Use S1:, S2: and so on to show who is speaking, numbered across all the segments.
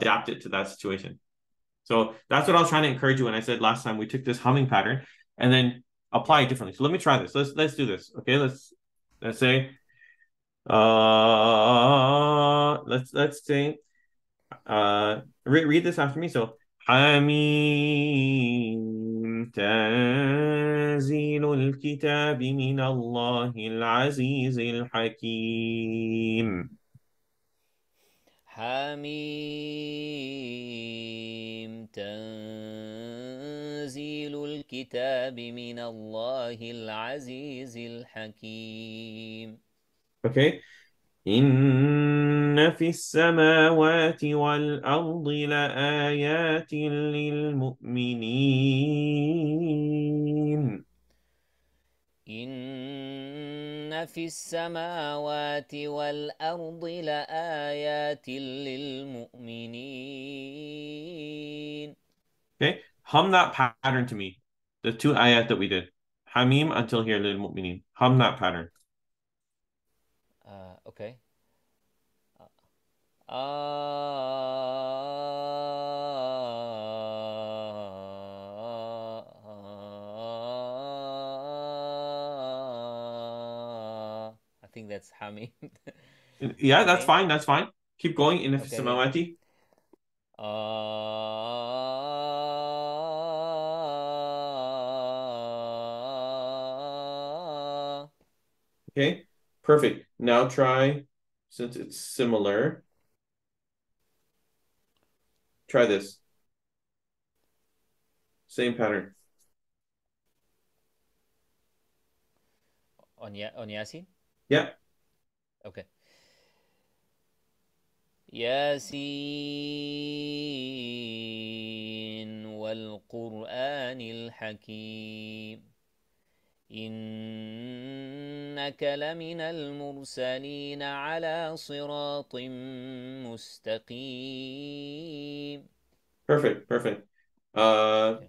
S1: adapt it to that situation. So that's what I was trying to encourage you when I said last time we took this humming pattern and then apply it differently. So let me try this. Let's let's do this. Okay, let's let's say uh let's let's say uh re- read this after me. So حميم تنزيل الكتاب من الله العزيز الحكيم
S2: حميم تنزيل الكتاب من الله العزيز الحكيم
S1: Okay. إن في السماوات والأرض لآيات للمؤمنين
S2: إن في السماوات والأرض لآيات للمؤمنين.
S1: Okay, hum that pattern to me. The two ayat that we did. Hamim until here, lil Hum that pattern.
S2: Uh, okay. uh... that's Hamid.
S1: yeah, that's fine. That's fine. Keep going. In okay. Samawati. Uh... Okay, perfect. Now try, since it's similar, try this. Same pattern. On, ya- Yeah.
S2: اوكي ياسين والقرآن الحكيم إنك لمن المرسلين على صراط
S1: مستقيم Perfect, perfect. Uh, okay.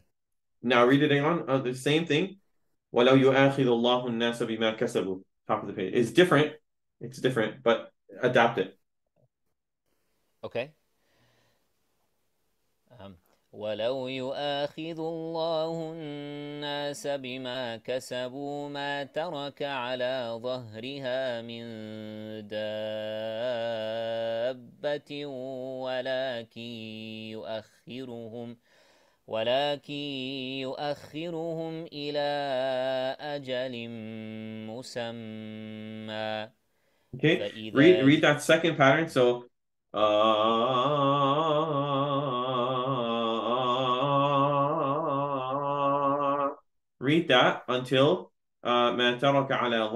S1: now read it again uh, the same thing. وَلَوْ يُؤَاخِذُ اللَّهُ النَّاسَ بِمَا كَسَبُوا Top of the page. It's different, It's different, but adapt it.
S2: Okay. Um, ولو يؤاخذ الله الناس بما كسبوا ما ترك على ظهرها من دابة ولكن يؤخرهم ولكن يؤخرهم إلى أجل مسمى Okay.
S1: read read that second pattern. So uh, read that until ما ترك على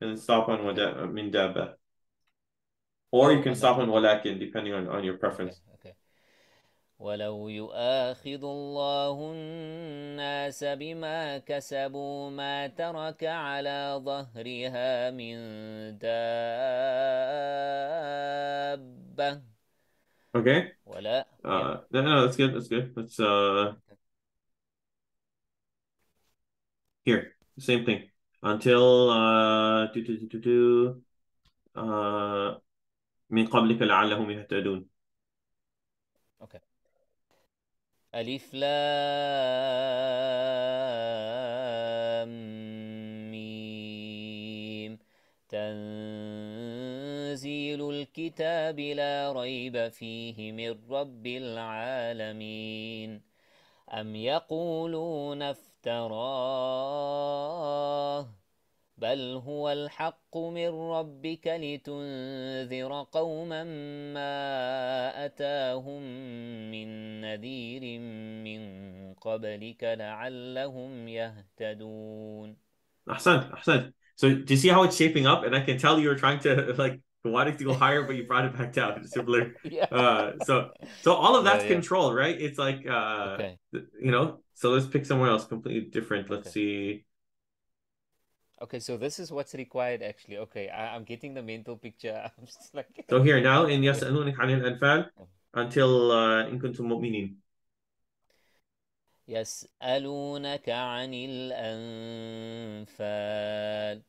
S1: and stop on من دابة or you can stop on ولكن depending on, on your preference
S2: ولو يؤاخذ الله الناس بما كسبوا ما ترك على ظهرها من دابة Okay. ولا
S1: uh, yeah. no, that's good. That's good. That's uh, here, same thing. Until uh, do, do, do, do, uh, من قبلك لعلهم يهتدون.
S2: Okay. ألف لام ميم تنزيل الكتاب لا ريب فيه من رب العالمين أم يقولون افتراه بل هو الحق من ربك لتنذر قوما ما أتاهم من نذير من قبلك لعلهم يهتدون
S1: أحسنت أحسنت So do you see how it's shaping up? And I can tell you were trying to like wanted to go higher, but you brought it back down. Similar. yeah. Uh, so so all of that's yeah, yeah. control, right? It's like uh, okay. you know. So let's pick somewhere else completely different. Let's okay. see.
S2: Okay, so this is what's required actually. Okay, I, am getting the mental picture. I'm just like.
S1: so here now in يسألونك عن الأنفال until uh, إن كنتم مؤمنين.
S2: يسألونك عن الأنفال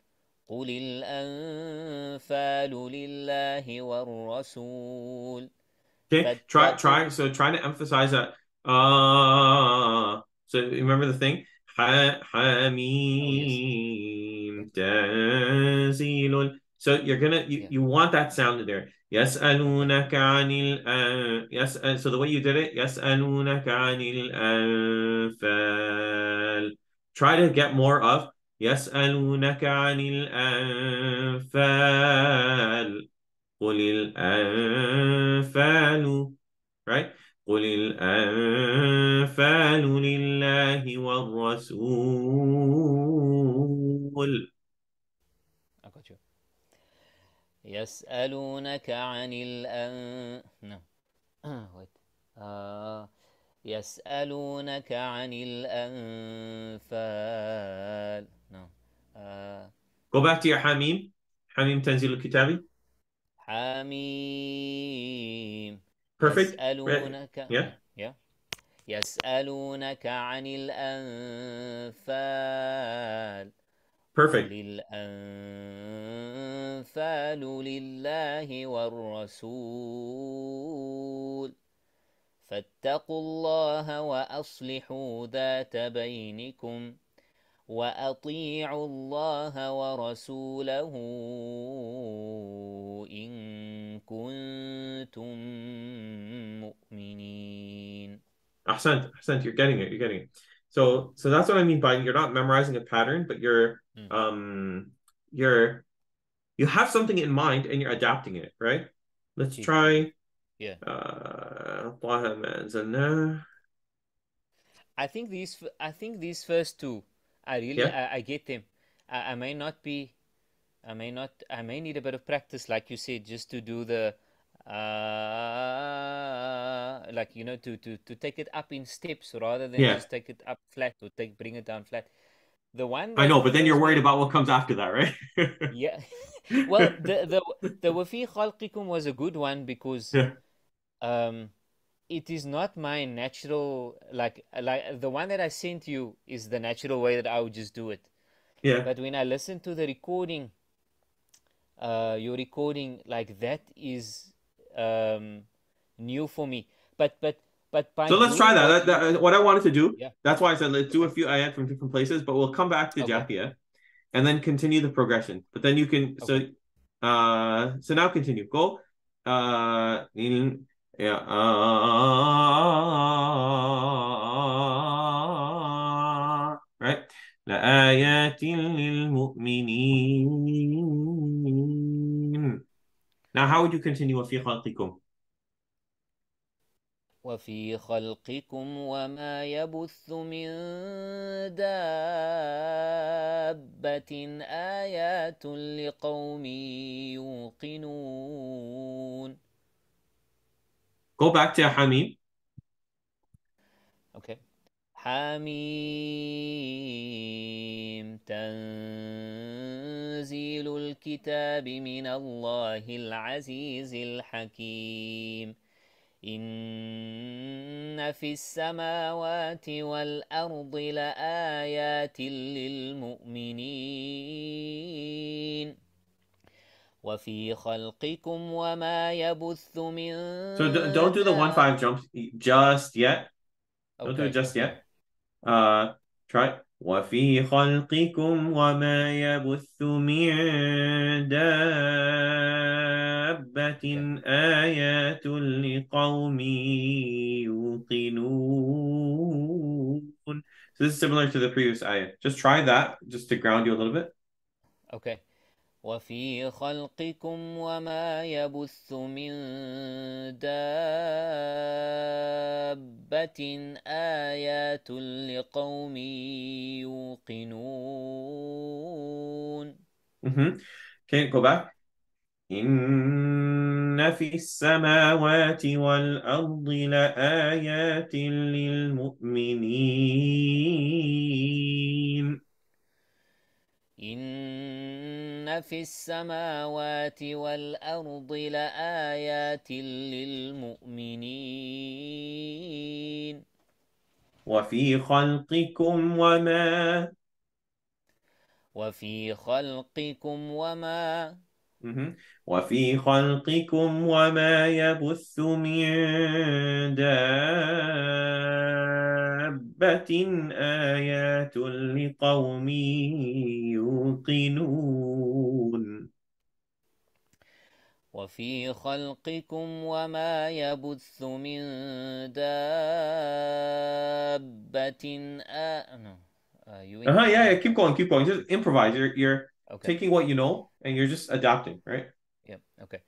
S2: قل الأنفال لله والرسول.
S1: Okay, try try so trying to emphasize that. Uh, so remember the thing. Hamim. Tanzilul. So you're gonna you, you want that sound in there. Yes, anunaka anil uh, yes. and uh, So the way you did it, yes, anunaka anil anfal. Try to get more of yes, anunaka anil anfal. Qulil anfalu. Right. قل الأنفال لله والرسول
S2: يسألونك عن الأن... No. نعم. آه، آه، يسألونك عن الأنفال no.
S1: Go back to your حميم حميم تنزيل الكتاب حميم perfect. يسألونك yeah. yeah.
S2: يسألونك عن الأنفال Perfect. الأنفال لله والرسول فاتقوا الله وأصلحوا ذات بينكم وأطيعوا الله ورسوله إن كنتم مؤمنين
S1: أحسنت أحسنت you're getting it you're getting it so so that's what I mean by you're not memorizing a pattern but you're mm. um you're you have something in mind and you're adapting it right let's try yeah uh
S2: I think these I think these first two I uh, really, yeah. I, I, get them. I, I, may not be, I may not, I may need a bit of practice, like you said, just to do the, uh, like you know, to to to take it up in steps rather than yeah. just take it up flat or take bring it down flat. The one I know, but then you're worried
S1: about what comes after that, right?
S2: yeah. well, the the the wafi khalqikum was a good one because, yeah. um it is not my natural like like the one that I sent you is the natural way that I would just do it. Yeah. But when I listen to the recording, uh, your recording like that is um, new for me. But but but so let's try that. that.
S1: that. What I wanted to do. Yeah. That's why I said let's do a few ayat from different places, but we'll come back to okay. and then continue the progression. But then you can okay. so uh so now continue. Go. Uh, يا آه. لآيات للمؤمنين Now how would you continue وفي خلقكم
S2: وفي خلقكم وما يبث من دابة آيات لقوم يوقنون
S1: Go back to حميم.
S2: Okay. حميم تنزيل الكتاب من الله العزيز الحكيم إن في السماوات والأرض لآيات للمؤمنين
S1: وفي خلقكم
S2: وما يبث من So don't, do the one five
S1: jump just yet. Don't okay. do it just yet. Uh, try وفي خلقكم وما يبث من دابة آيات لقوم يوقنون. So this is similar to the previous ayah. Just try that just to ground you a little bit.
S2: Okay. وفي خلقكم وما يبث من دابة آيات لقوم
S1: يوقنون. Can go back? إن في السماوات والأرض لآيات للمؤمنين.
S2: إن في السماوات والأرض لآيات للمؤمنين
S1: وفي خلقكم وما
S2: وفي خلقكم وما
S1: وفي خلقكم وما يبث من دابة آيات لقوم يوقنون
S2: وفي خلقكم وما يبث من دابة آ... No. Uh, you...
S1: Uh-huh, yeah, yeah, keep going, keep going. Just improvise. You're, you're... okay. taking what you know and you're just adapting, right?
S2: Yep. Okay.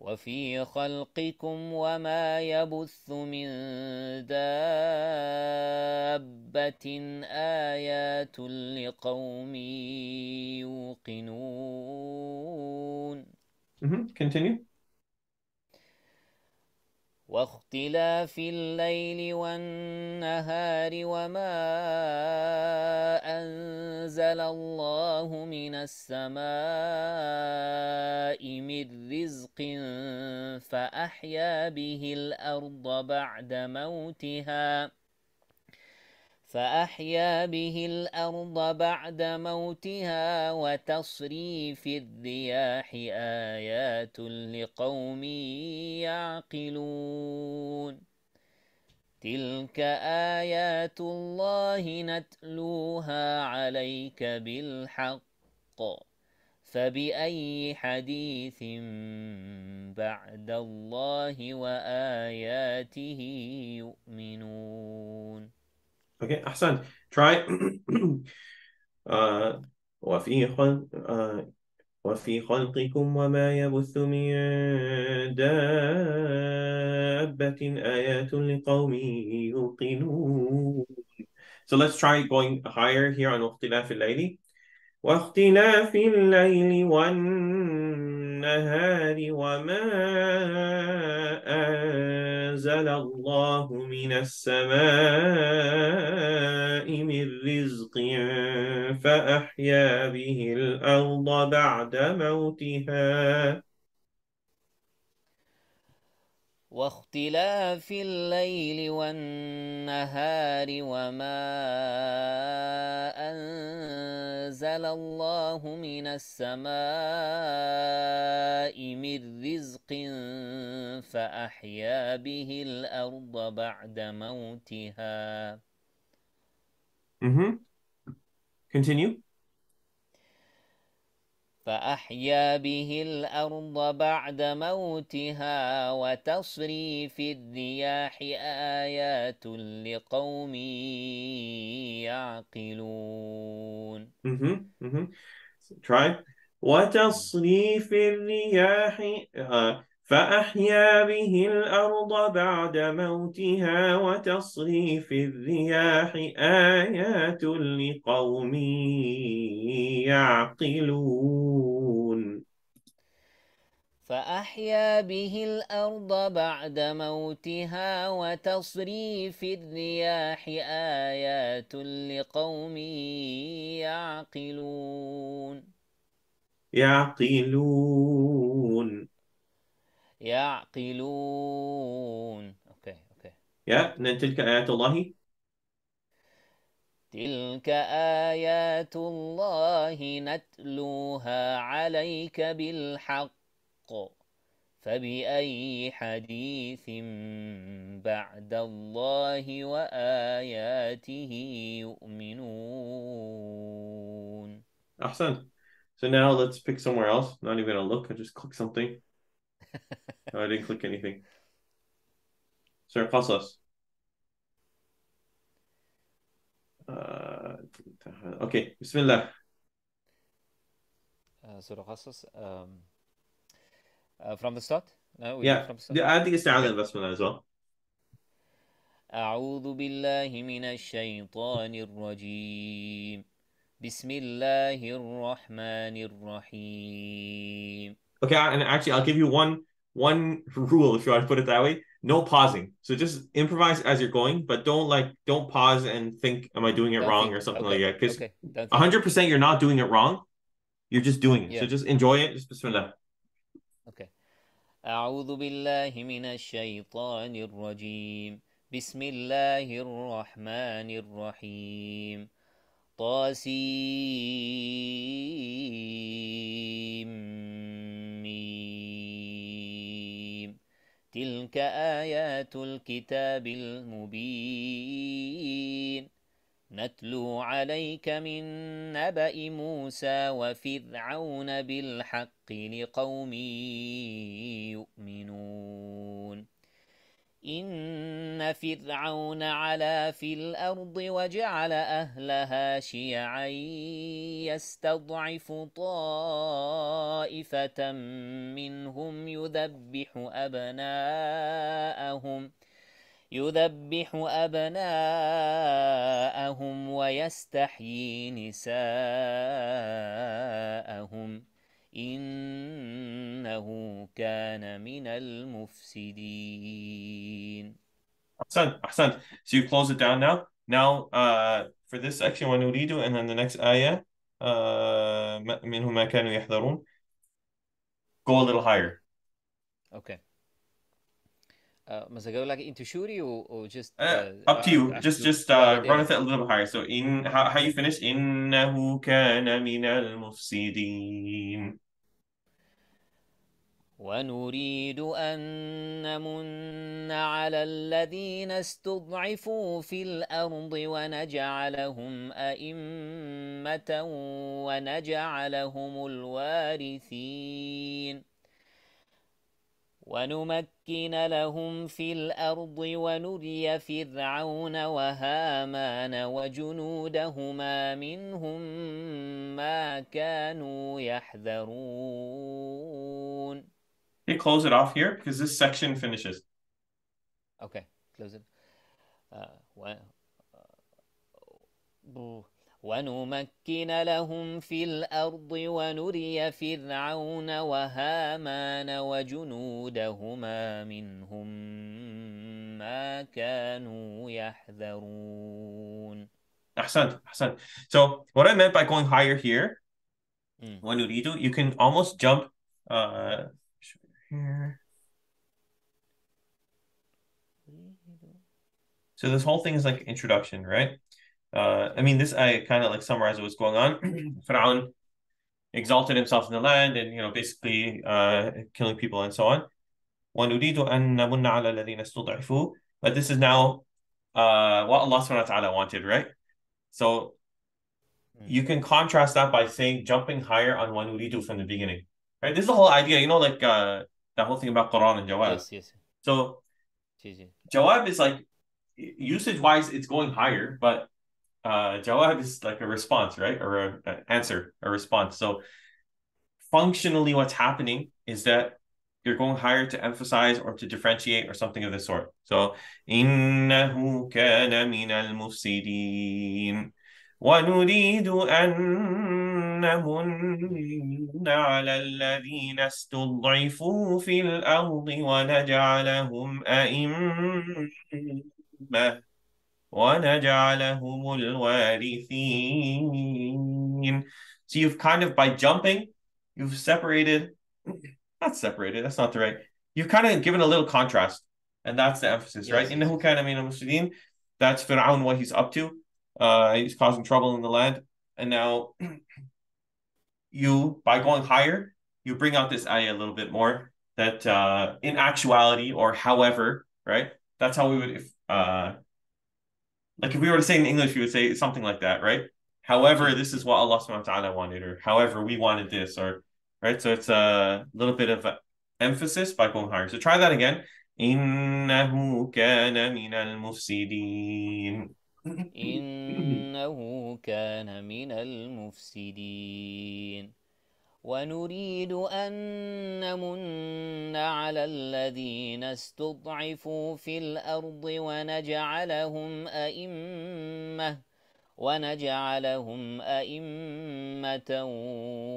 S2: وفي خلقكم وما يبث من دابة آيات لقوم يوقنون.
S1: Mm-hmm. Continue.
S2: واختلاف الليل والنهار وما أنزل الله من السماء من رزق فأحيا به الأرض بعد موتها فأحيا به الأرض بعد موتها وتصري في الرياح آيات لقوم يعقلون تلك آيات الله نتلوها عليك بالحق فبأي حديث بعد الله وآياته يؤمنون
S1: اوكي احسنت تراي وفي خلق uh, وفي خلقكم وما يبث من دابة آيات لقوم يوقنون So let's try going higher here on اختلاف الليل واختلاف الليل والنهار النهار وما أنزل الله من السماء من رزق فأحيا به الأرض بعد موتها
S2: واختلاف الليل والنهار وما أنزل الله من السماء من رزق فأحيا به الأرض بعد موتها.
S1: Mm-hmm. Continue.
S2: فأحيا به الأرض بعد موتها وتصري في الرياح آيات لقوم
S1: يعقلون mm-hmm. Mm-hmm. Try وتصري في الرياح uh, فأحيا به الأرض بعد موتها وتصريف الرياح آيات لقوم يعقلون
S2: فأحيا به الأرض بعد موتها وتصريف الرياح آيات لقوم
S1: يعقلون يعقلون
S2: يعقلون اوكي اوكي
S1: يا yeah. تلك آيات الله
S2: تلك آيات الله نتلوها عليك بالحق فبأي حديث بعد الله وآياته يؤمنون
S1: أحسن So now let's pick somewhere else, not even a look, I just click something. Oh, I didn't click anything. Sir, Uh, okay, Bismillah.
S2: Uh, Surah um, uh, Qasas. from the start? No, yeah. From the start? yeah, I think it's the other investment as well. أعوذ بالله من الشيطان الرجيم بسم الله
S1: الرحمن الرحيم Okay, and actually, I'll give you one one rule if you want to put it that way. No pausing. So just improvise as you're going, but don't like don't pause and think, "Am I doing it don't wrong?" Think, or something okay, like that. Because okay, 100 percent you're not doing it wrong. You're just doing it. Yeah. So just enjoy it. Just bismillah.
S2: Okay. أعوذ بالله من الشيطان الرجيم بسم الله الرحمن الرحيم طاسيم حميم تلك آيات الكتاب المبين نتلو عليك من نبأ موسى وفرعون بالحق لقوم يؤمنون إن فرعون علا في الأرض وجعل أهلها شيعا يستضعف طائفة منهم يذبح أبناءهم يذبح أبناءهم ويستحيي نساءهم ۖ إنه كان من
S1: المفسدين أحسنت أحسنت so you close it down now now uh, for this section we do and then the next ayah uh, منهم ما كانوا يحذرون go a little higher okay
S2: مثلا اقول لك انت شوري or just uh, up to you آه، just just
S1: uh, run it a little higher so in how, how you finish انه كان من المفسدين ونريد أن
S2: نمن على الذين استضعفوا في الأرض ونجعلهم أئمة ونجعلهم الوارثين ونمكن لهم في الأرض ونري فرعون وهامان وجنودهما منهم ما كانوا يحذرون
S1: Can close it off here? Because this section finishes. Okay, close it. Uh, well,
S2: uh, ونمكن لهم في الأرض ونري فرعون وهامان وجنودهما
S1: منهم
S2: ما كانوا يحذرون
S1: أحسنت أحسنت So what I meant by going higher here mm. ونريد you can almost jump uh, here So this whole thing is like introduction, right? Uh, I mean, this I kind of like summarize what's going on. Firaun exalted himself in the land and, you know, basically uh, killing people and so on. But this is now uh, what Allah subhanahu wa ta'ala wanted, right? So hmm. you can contrast that by saying jumping higher on one uridu from the beginning. Right? This is the whole idea, you know, like uh, that whole thing about Quran and Jawab. Yes, yes. So Jawab is like usage wise, it's going higher, but uh, jawab is like a response, right? Or an answer, a response. So functionally, what's happening is that you're going higher to emphasize or to differentiate or something of the sort. So إنه كان من المفسدين ونريد أن نمن على الذين استضعفوا في الأرض ونجعلهم أئمة so you've kind of, by jumping, you've separated, not separated, that's not the right, you've kind of given a little contrast. And that's the emphasis, yes. right? Innahu kana min al-mustadin. That's Fir'aun, what he's up to. Uh, he's causing trouble in the land. And now you, by going higher, you bring out this ayah a little bit more that uh, in actuality or however, right? That's how we would, if, uh, like if we were to say in English, we would say something like that, right? However, this is what Allah subhanahu wa ta'ala wanted, or however we wanted this, or right? So it's a little bit of emphasis by going higher. So try that again. إنه كان من المفسدين
S2: إنه كان من mufsidin. ونريد أن نمن على الذين استضعفوا في الأرض ونجعلهم أئمة ونجعلهم أئمة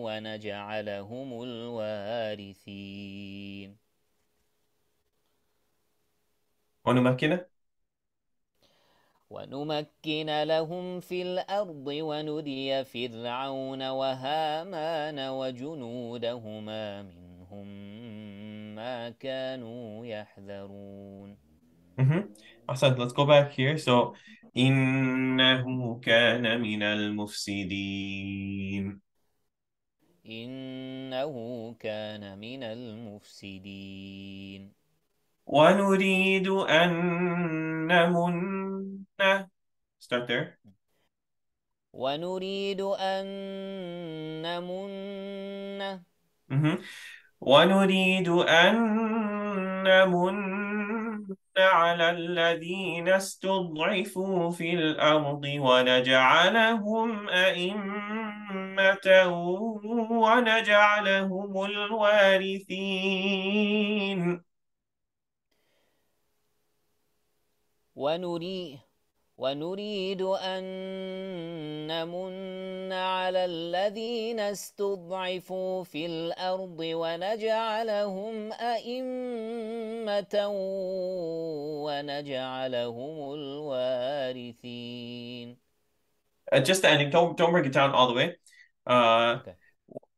S2: ونجعلهم الوارثين. ونمكنه ونمكن لهم في الأرض ونري فرعون وهامان وجنودهما منهم ما كانوا يحذرون
S1: أحسنت mm-hmm. let's go back here so إنه كان من المفسدين
S2: إنه كان من المفسدين ونريد
S1: أن نمن start there ونريد أن نمن mm -hmm. ونريد أن نمن على الذين استضعفوا في الأرض ونجعلهم أئمة ونجعلهم الوارثين
S2: ونري ونريد أن نمن على الذين استضعفوا في الأرض ونجعلهم أئمة ونجعلهم الوارثين.
S1: Uh, just the ending. Don't don't break it down all the way. Uh, okay.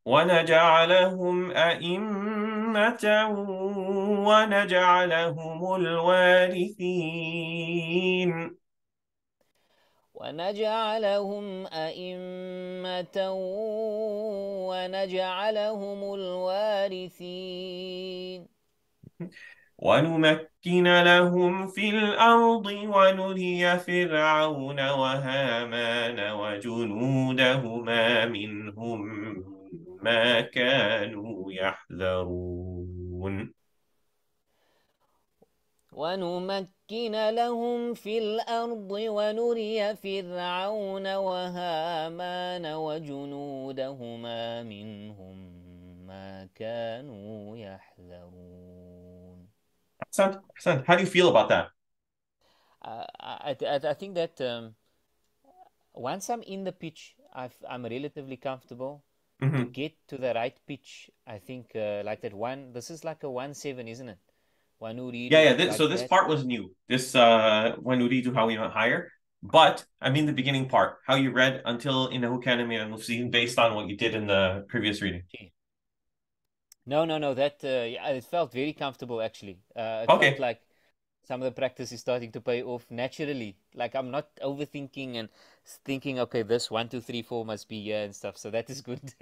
S1: ونجعلهم أئمة ونجعلهم الوارثين
S2: ونجعلهم أئمة ونجعلهم
S1: الوارثين ونمكن لهم في الأرض ونري فرعون وهامان وجنودهما منهم ما كانوا يحذرون
S2: ونمكن لهم في الأرض ونري فرعون وهامان وجنودهما منهم ما كانوا يحذرون
S1: أحسنت أحسنت How do you feel about that?
S2: Uh, I, I, I think that um, once I'm in the pitch I've, I'm relatively comfortable mm-hmm. to get to the right pitch. I think uh, like that one. This is like a one seven, isn't it? Wanuridu. Yeah, yeah. This, like so this that. part
S1: was new. This uh, to how we went higher. But I mean the beginning part, how you read until in the Hukanami and Mufsin based on what you did in the previous reading.
S2: No, no, no. That uh, yeah, it felt very comfortable actually. Uh, it okay. Felt like some of the practice is starting to pay off naturally. Like I'm not overthinking and thinking, okay, this one, two, three, four must be here and stuff. So that is good.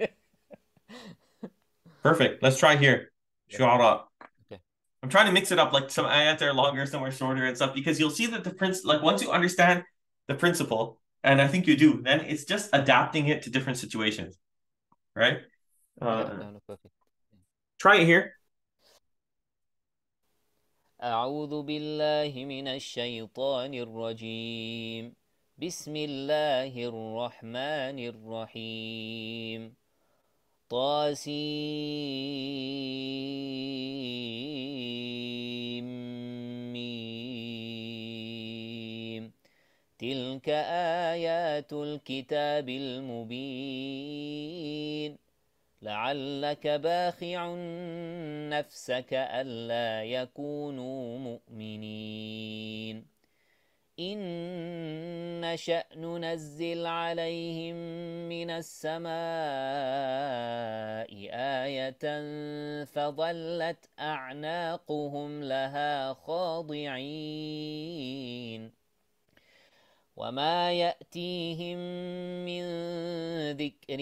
S1: Perfect. Let's try here. Yeah. Okay. I'm trying to mix it up. Like some I are longer, longer, somewhere shorter and stuff, because you'll see that the prince like once you understand the principle, and I think you do, then it's just adapting it to different situations. Right? Uh, no, no, try it here.
S2: أعوذ بالله من الشيطان الرجيم بسم الله الرحمن الرحيم طاسيم تلك آيات الكتاب المبين لعلك باخع نفسك ألا يكونوا مؤمنين إن نشأ ننزل عليهم من السماء آية فظلت أعناقهم لها خاضعين وما يأتيهم من ذكر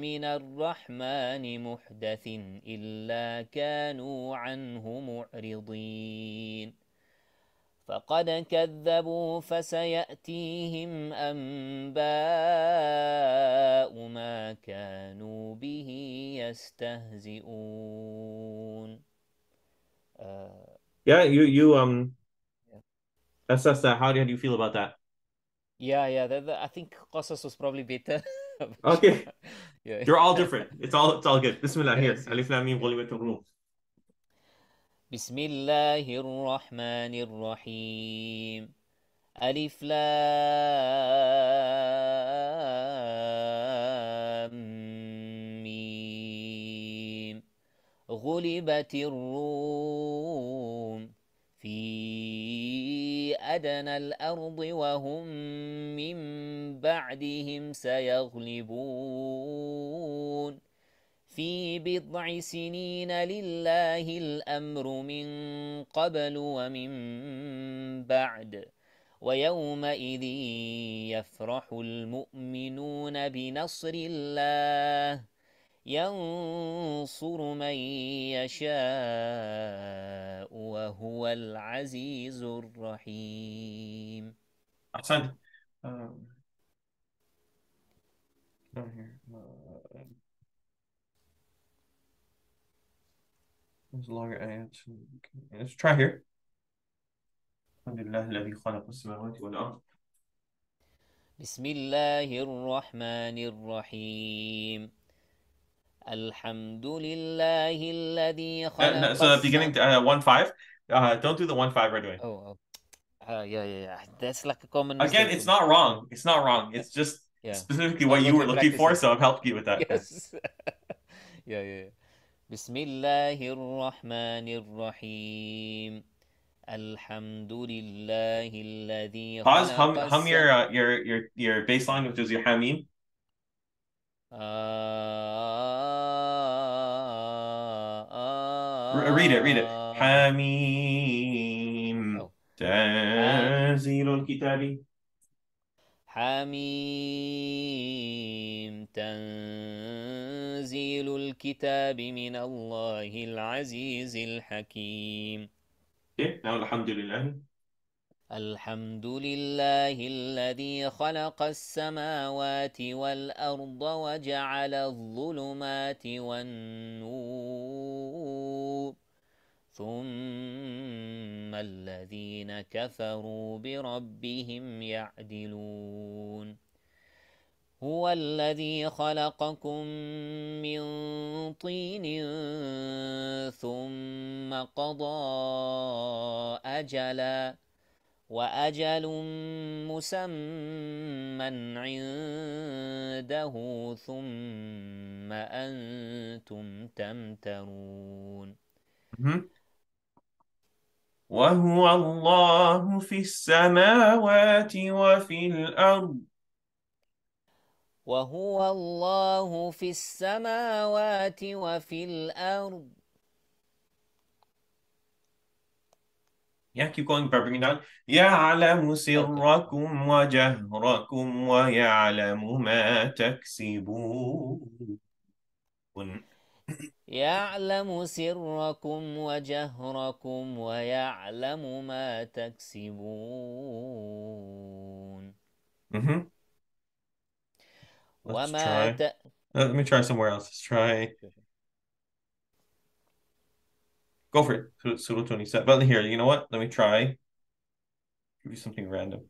S2: من الرحمن محدث إلا كانوا عنه معرضين فقد كذبوا فسيأتيهم أنباء ما كانوا به يستهزئون uh,
S1: Yeah, you, you, um, yeah. that. how do you feel about that?
S2: Yeah, yeah. The, the, I think Qasas was probably better. okay.
S1: yeah. They're all different. It's all it's all good. Bismillah here. Alif Lam Mim Ghulibat Rum.
S2: بسم الله الرحمن الرحيم ألف لام ميم غلبت الروم في أدنى الأرض وهم من بعدهم سيغلبون في بضع سنين لله الأمر من قبل ومن بعد ويومئذ يفرح المؤمنون بنصر الله ينصر من يشاء وهو العزيز الرحيم أحسنت
S1: As long as let's try here. الحمد لله الذي خلق السماوات والأرض
S2: بسم الله الرحمن الرحيم Alhamdulillah. alladhi uh, no, So uh, beginning uh, one five.
S1: Uh, don't do the one five right away. Oh, oh. Uh, yeah, yeah, yeah.
S2: That's like a common. Again, it's not wrong.
S1: It's not wrong. It's just yeah. specifically what you were looking for, so I've helped you with that. Yes.
S2: yeah, yeah. بسم الله الرحمن الرحيم الحمد لله الذي Pause, hum, hum your,
S1: uh, your, your, your baseline, which is your hamim. آه. read it, read it. حميم تنزيل الكتاب
S2: حميم تنزيل الكتاب من الله العزيز الحكيم.
S1: إيه؟ الحمد لله.
S2: الحمد لله الذي خلق السماوات والأرض وجعل الظلمات والنور ثم الذين كفروا بربهم يعدلون هو الذي خلقكم من طين ثم قضى أجلاً واجل مسمى عنده ثم انتم تمترون
S1: وهو الله في السماوات وفي الارض
S2: وهو الله في السماوات وفي الارض
S1: Yeah, keep going, but bring it down. يعلم سركم وجهركم ويعلم ما تكسبون.
S2: يعلم سركم وجهركم ويعلم ما تكسبون.
S1: Mm-hmm. Let's وما try. T- Let me try somewhere else. Let's try. Go for it. Sudo pseudo 27. But here, you know what? Let me try. Give you something random.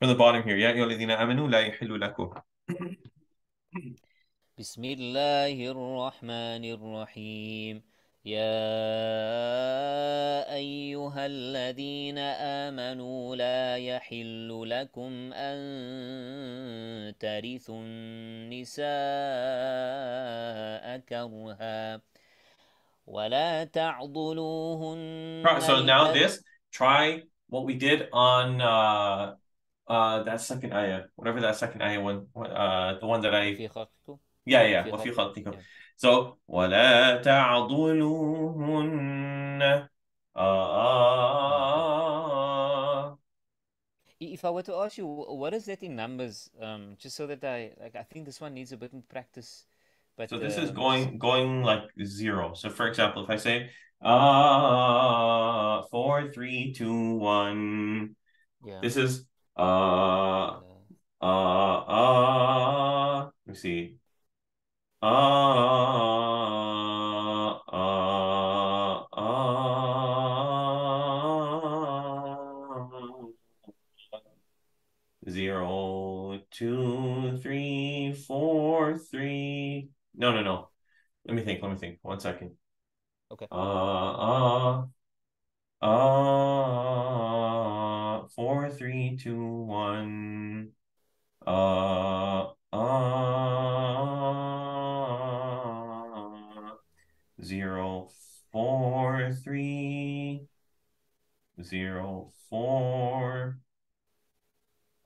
S1: From the bottom here. Yeah, أيها الذين آمنوا لا يحل لكم.
S2: بسم الله الرحمن الرحيم. يا ايها الذين امنوا لا يحل لكم ان ترثوا النساء كرها ولا تعضلوهن right, so now this
S1: try what we did on uh, uh, that second ayah whatever that second ayah one uh, the one that i yeah yeah So, وَلَا تَعْضُلُوهُنَّ ah.
S2: If I were to ask you, what is that in numbers? Um, just so that I like, I think this one needs a bit of practice. But so this is um, going going
S1: like zero. So for example, if I say ah four three two one, yeah. this is ah ah ah. let me see ah. Uh, one second. Okay. Uh, uh, uh, uh, four, three, two, one. Uh, uh, zero, four, three, zero, four.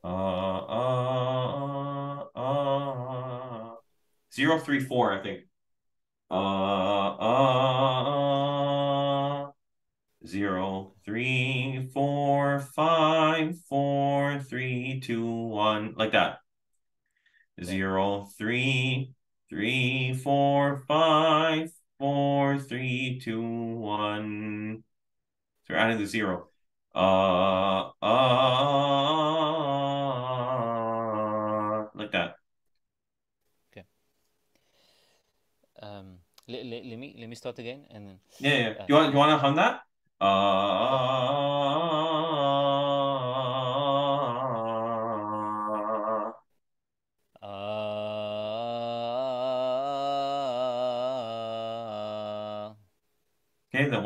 S1: Uh, uh, uh, uh, uh. zero, three, four, I think. like that. Zero, three, three, four, five, four, three, two, one. So we're adding the zero. Uh, uh, like that. Okay. Um,
S2: let, let, let me let me start again and then.
S1: Yeah, yeah. Uh, you want you want to hum that? Uh.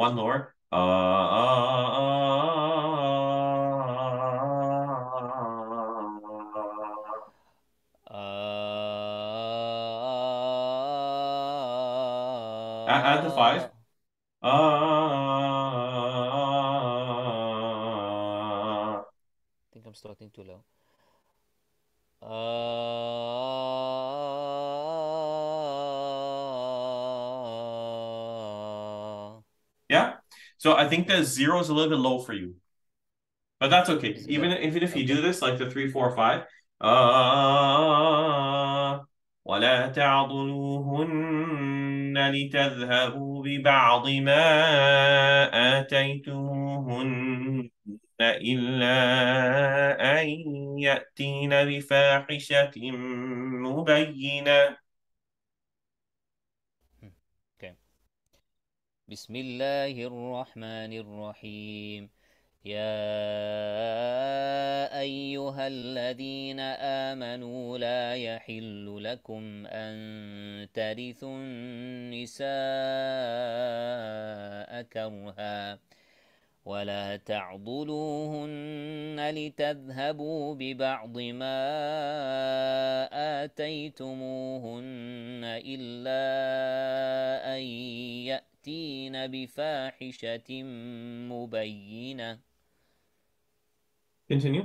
S1: one more. Uh, So I think that zero is a little bit low for you, but that's okay. Even if, even if you do this, like the three, four, five. Uh, ولا تعضلوهن لتذهبوا ببعض ما آتيتموهن إلا أن يأتين بفاحشة مبينة
S2: بسم الله الرحمن الرحيم يا ايها الذين امنوا لا يحل لكم ان ترثوا النساء كرها ولا تعضلوهن لتذهبوا ببعض ما اتيتموهن الا ان ياتوا يأتين بفاحشة مبينة Continue.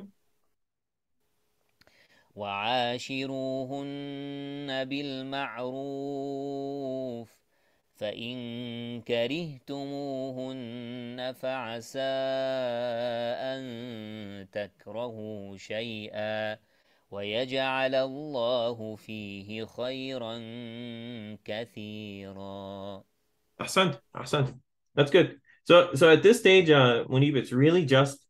S2: وعاشروهن بالمعروف فإن كرهتموهن فعسى أن تكرهوا شيئا ويجعل الله فيه خيرا كثيرا
S1: Ahsan, Ahsan. That's good. So so at this stage, uh, Munib, it's really just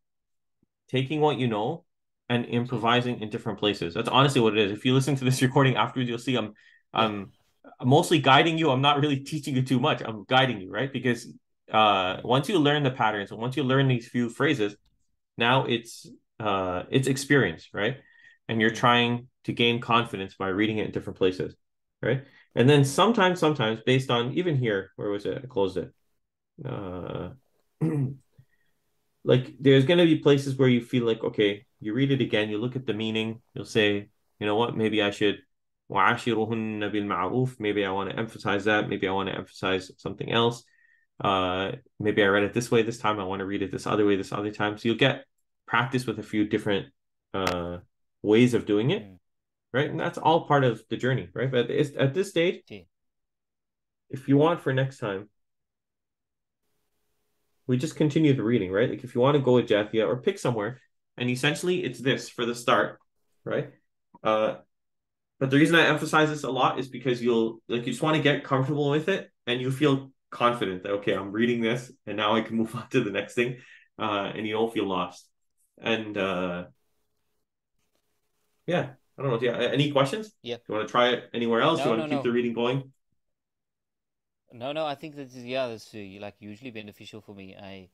S1: taking what you know and improvising in different places. That's honestly what it is. If you listen to this recording afterwards, you'll see I'm I'm mostly guiding you. I'm not really teaching you too much. I'm guiding you, right? Because uh, once you learn the patterns, once you learn these few phrases, now it's uh, it's experience, right? And you're mm-hmm. trying to gain confidence by reading it in different places, right? And then sometimes, sometimes based on even here, where was it? I closed it. Uh, like there's going to be places where you feel like, okay, you read it again, you look at the meaning, you'll say, you know what, maybe I should. Maybe I want to emphasize that. Maybe I want to emphasize something else. Uh, maybe I read it this way this time. I want to read it this other way this other time. So you'll get practice with a few different uh, ways of doing it. Mm right? And that's all part of the journey, right? But at this stage, if you want for next time, we just continue the reading, right? Like if you want to go with Japhia or pick somewhere, and essentially it's this for the start, right? Uh, but the reason I emphasize this a lot is because you'll like you just want to get comfortable with it and you feel confident that okay, I'm reading this and now I can move on to the next thing, uh, and you don't feel lost. And uh, yeah, I don't know. Yeah. you have any questions? Yeah. Do you want to try it anywhere else? No, do you want no, to keep no. the reading going?
S2: No, no. I think that is yeah, that's uh, like usually beneficial for me. I,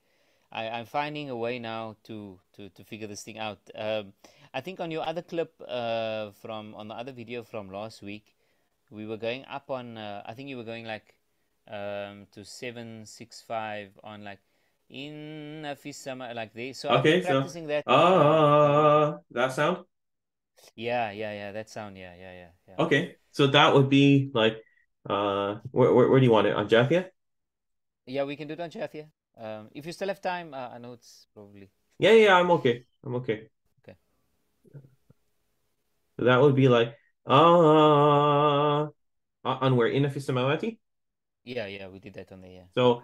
S2: I, am finding a way now to to to figure this thing out. Um, I think on your other clip uh, from on the other video from last week, we were going up on. Uh, I think you were going like um to seven six five on like in a fish summer like this. So okay, I'm practicing so, that. Ah, uh, that sound. Yeah, yeah, yeah. That sound. Yeah, yeah, yeah. yeah.
S1: Okay, so that would be like, uh, where, where, where do you want it on Jaffia?
S2: Yeah, we can do it on Jaffia. Um, if you still have time, uh, I know it's probably.
S1: Yeah, yeah, I'm okay. I'm okay. Okay. So that would be like uh, on where in Samawati.
S2: Yeah, yeah, we did that on the yeah.
S1: So,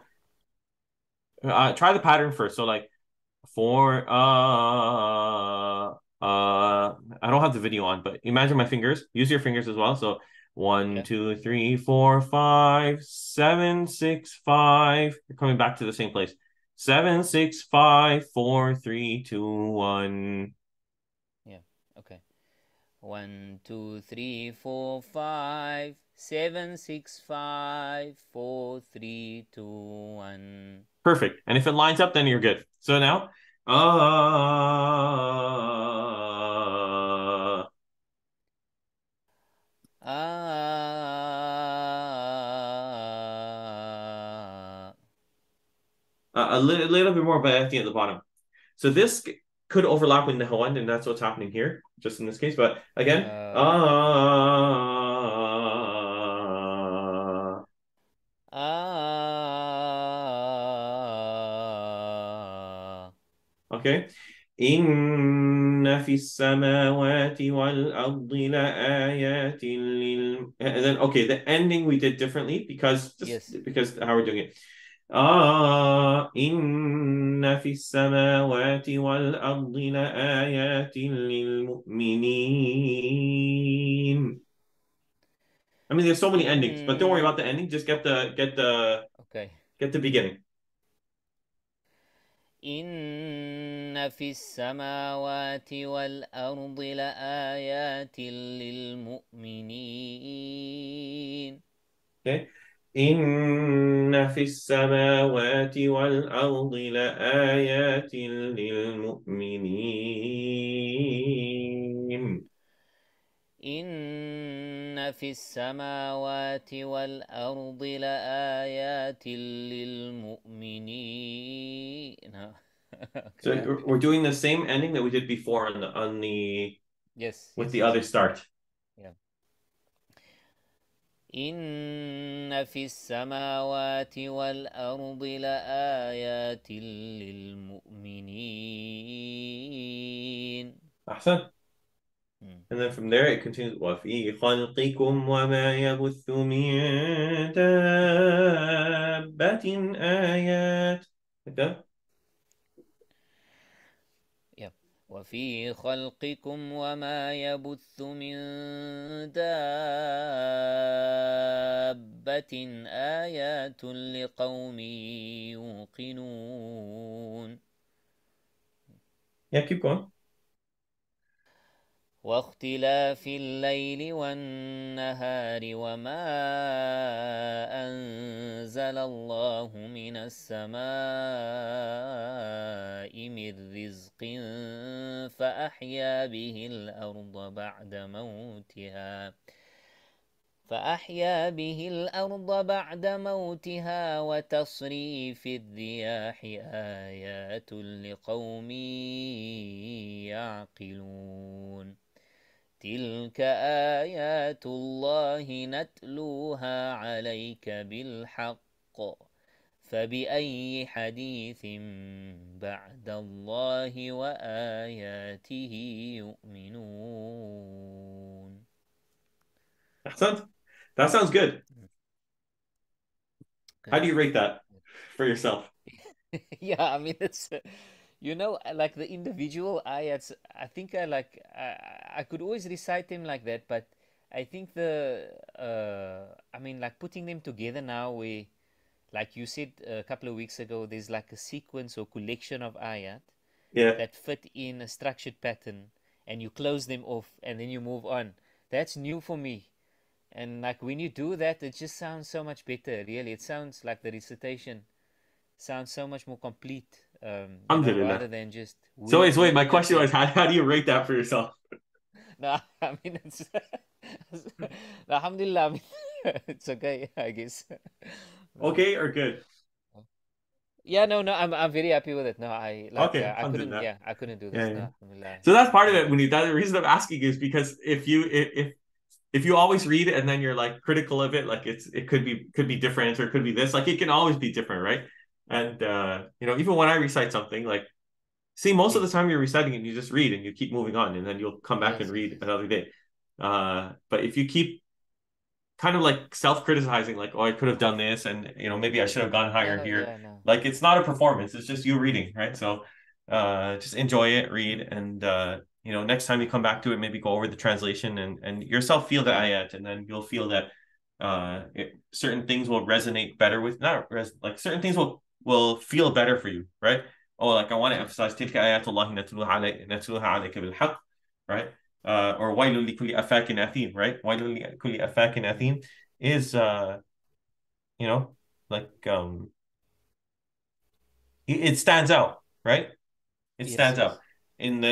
S1: uh, try the pattern first. So like, for uh uh i don't have the video on but imagine my fingers use your fingers as well so one two three four five seven six five you're coming back to the same place seven six five four three two one
S2: yeah okay one two three four five seven six five four three two one
S1: perfect and if it lines up then you're good so now uh a little, little bit more by at the bottom. So this could overlap with Nehoan, and that's what's happening here, just in this case. But again, uh, ah, ah, okay. إن في السماوات والأرض لآيات لل... And then, okay, the ending we did differently because just yes. because how we're doing it. آه إن في السماوات والأرض لآيات للمؤمنين I mean there's so many endings mm. but don't worry about the ending just get the get the okay get the beginning
S2: إن في السماوات والأرض لآيات للمؤمنين
S1: okay إن في السماوات والأرض لآيات للمؤمنين
S2: إن في السماوات والأرض لآيات للمؤمنين So we're doing
S1: the same ending that we did before on the, on the yes with yes, the yes. other start.
S2: إن في السماوات والأرض لآيات
S1: للمؤمنين أحسن And then from there it continues وفي خلقكم وما يبث من دابة آيات that.
S2: وفي خلقكم وما يبث من دابة آيات لقوم يوقنون يا كيكون واختلاف الليل والنهار وما أنزل الله من السماء من رزق فأحيا به الأرض بعد موتها فأحيا به الأرض بعد موتها وتصريف الرياح آيات لقوم يعقلون تلك آيات الله نتلوها عليك بالحق فبأي حديث بعد الله وآياته يؤمنون
S1: Excellent. That sounds good. How do you rate that for yourself?
S2: yeah, I mean, it's you know uh, like the individual ayats i think i like i, I could always recite them like that but i think the uh, i mean like putting them together now we like you said a couple of weeks ago there's like a sequence or collection of ayat yeah. that fit in a structured pattern and you close them off and then you move on that's new for me and like when you do that it just sounds so much better really it sounds like the recitation sounds so much more complete um, you know, rather than just. So wait, so wait. My question was, how,
S1: how do you rate that for yourself?
S2: no, I mean, it's, Alhamdulillah, I mean, it's okay, I guess.
S1: Okay or good?
S2: Yeah, no, no, I'm, I'm very happy with it. No, I like, okay, yeah, uh, I couldn't, yeah, I couldn't do this. Yeah, yeah. No,
S1: so that's part of it. When you that the reason I'm asking is because if you if if you always read it and then you're like critical of it, like it's it could be could be different or it could be this, like it can always be different, right? And uh, you know, even when I recite something, like see, most of the time you're reciting and you just read and you keep moving on, and then you'll come back yes. and read another day. Uh, but if you keep kind of like self-criticizing, like, oh, I could have done this, and you know, maybe I should have gone higher here. no. Like it's not a performance, it's just you reading, right? So uh, just enjoy it, read, and uh, you know, next time you come back to it, maybe go over the translation and and yourself feel the ayat, and then you'll feel that uh, it, certain things will resonate better with not res- like certain things will will feel better for you, right? Oh, like I want to emphasize تلك آيات الله نتلوها عليك نتلوها عليك بالحق, right? Uh, or ويل لكل afakin أثيم, right? Why ويل لكل afakin أثيم is, uh, you know, like um, it, stands out, right? It stands yes. out in the